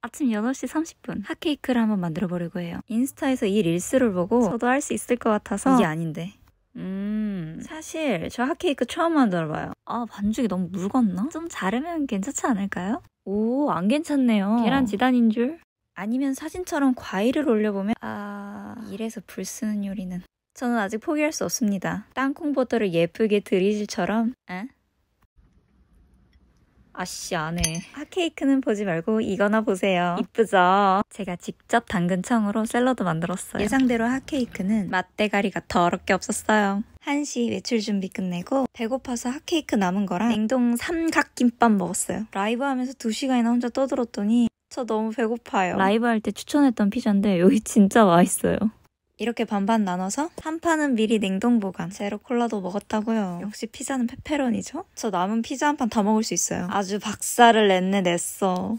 아침 8시 30분 핫케이크를 한번 만들어 보려고 해요. 인스타에서 이 릴스를 보고 저도 할 수 있을 것 같아서 이게 아닌데. 음 사실 저 핫케이크 처음 만들어봐요. 아 반죽이 너무 묽었나? 좀 자르면 괜찮지 않을까요? 오안 괜찮네요. 계란 지단인 줄? 아니면 사진처럼 과일을 올려보면 아... 이래서 불 쓰는 요리는 저는 아직 포기할 수 없습니다. 땅콩버터를 예쁘게 드리즐처럼 에? 아씨 안해 핫케이크는 아, 보지 말고 이거나 보세요 이쁘죠? 제가 직접 당근청으로 샐러드 만들었어요 예상대로 핫케이크는 맛대가리가 더럽게 없었어요 1시 외출 준비 끝내고 배고파서 핫케이크 남은 거랑 냉동 삼각김밥 먹었어요 라이브 하면서 2시간이나 혼자 떠들었더니 저 너무 배고파요 라이브 할 때 추천했던 피자인데 여기 진짜 맛있어요 이렇게 반반 나눠서 한 판은 미리 냉동 보관 제로 콜라도 먹었다고요 역시 피자는 페페론이죠? 저 남은 피자 한 판 다 먹을 수 있어요 아주 박살을 냈네 냈어